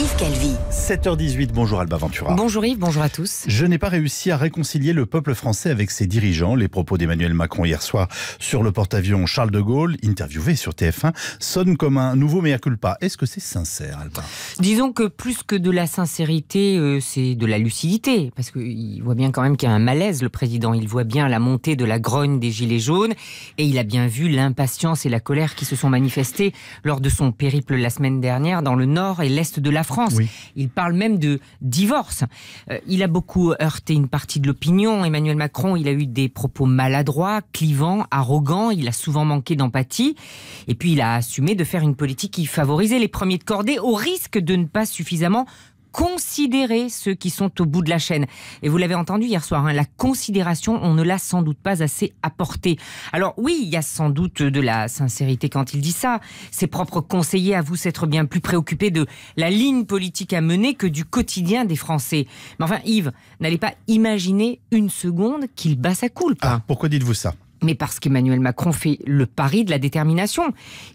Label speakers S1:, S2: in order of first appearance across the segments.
S1: Yves Calvi. 7h18, bonjour Alba Ventura. Bonjour Yves, bonjour à tous. Je n'ai pas réussi à réconcilier le peuple français avec ses dirigeants. Les propos d'Emmanuel Macron hier soir sur le porte-avions Charles de Gaulle, interviewé sur TF1, sonnent comme un nouveau mea culpa. Est-ce que c'est sincère, Alba Disons que plus que de la sincérité, euh, c'est de la lucidité. Parce qu'il voit bien quand même qu'il y a un malaise, le président. Il voit bien la montée de la grogne des Gilets jaunes et il a bien vu l'impatience et la colère qui se sont manifestées lors de son périple la semaine dernière dans le nord et l'est de la France. France. Il parle même de divorce. Euh, il a beaucoup heurté une partie de l'opinion. Emmanuel Macron, il a eu des propos maladroits, clivants, arrogants. Il a souvent manqué d'empathie. Et puis, il a assumé de faire une politique qui favorisait les premiers de cordée au risque de ne pas suffisamment considérer ceux qui sont au bout de la chaîne. Et vous l'avez entendu hier soir, hein, la considération, on ne l'a sans doute pas assez apportée. Alors oui, il y a sans doute de la sincérité quand il dit ça. Ses propres conseillers avouent s'être bien plus préoccupés de la ligne politique à mener que du quotidien des Français. Mais enfin, Yves, n'allez pas imaginer une seconde qu'il bat sa coulpe. Ah, pourquoi dites-vous ça mais parce qu'Emmanuel Macron fait le pari de la détermination.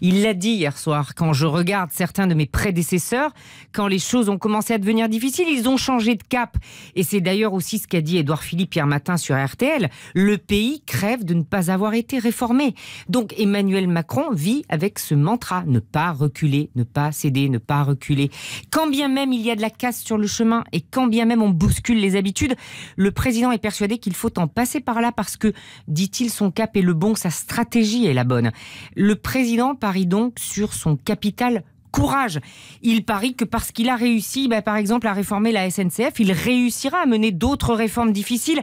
S1: Il l'a dit hier soir, quand je regarde certains de mes prédécesseurs, quand les choses ont commencé à devenir difficiles, ils ont changé de cap. Et c'est d'ailleurs aussi ce qu'a dit Édouard Philippe hier matin sur RTL, le pays crève de ne pas avoir été réformé. Donc Emmanuel Macron vit avec ce mantra, ne pas reculer, ne pas céder, ne pas reculer. Quand bien même il y a de la casse sur le chemin et quand bien même on bouscule les habitudes, le président est persuadé qu'il faut en passer par là parce que, dit-il, son cap est le bon, sa stratégie est la bonne. Le président parie donc sur son capital courage. Il parie que parce qu'il a réussi, bah, par exemple, à réformer la SNCF, il réussira à mener d'autres réformes difficiles,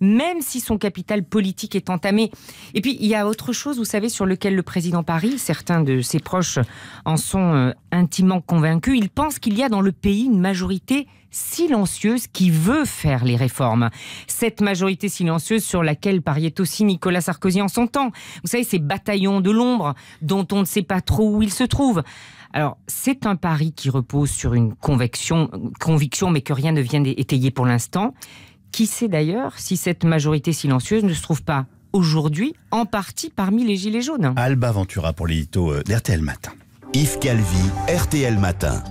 S1: même si son capital politique est entamé. Et puis, il y a autre chose, vous savez, sur lequel le président parie. certains de ses proches en sont euh, intimement convaincus, il pense qu'il y a dans le pays une majorité silencieuse qui veut faire les réformes. Cette majorité silencieuse sur laquelle pariait aussi Nicolas Sarkozy en son temps. Vous savez, ces bataillons de l'ombre dont on ne sait pas trop où ils se trouvent. Alors, c'est un pari qui repose sur une conviction, conviction mais que rien ne vient d'étayer pour l'instant. Qui sait d'ailleurs si cette majorité silencieuse ne se trouve pas aujourd'hui en partie parmi les Gilets jaunes Alba Ventura pour l'édito euh, d'RTL Matin. Yves Calvi, RTL Matin.